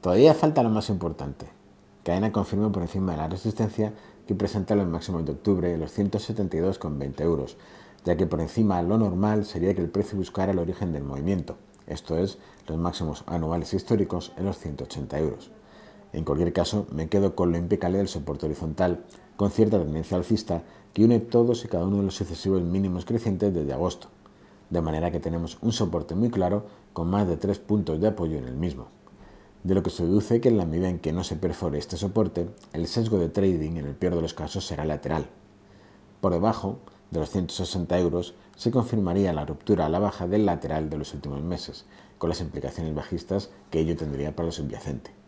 Todavía falta lo más importante. Cadena confirma por encima de la resistencia que presenta los máximos de octubre, los 172,20 euros, ya que por encima lo normal sería que el precio buscara el origen del movimiento, esto es, los máximos anuales históricos en los 180 euros. En cualquier caso, me quedo con lo impecable del soporte horizontal, con cierta tendencia alcista que une todos y cada uno de los sucesivos mínimos crecientes desde agosto, de manera que tenemos un soporte muy claro con más de tres puntos de apoyo en el mismo de lo que se deduce que en la medida en que no se perfore este soporte, el sesgo de trading en el peor de los casos será lateral. Por debajo de los 160 euros se confirmaría la ruptura a la baja del lateral de los últimos meses, con las implicaciones bajistas que ello tendría para los subyacente.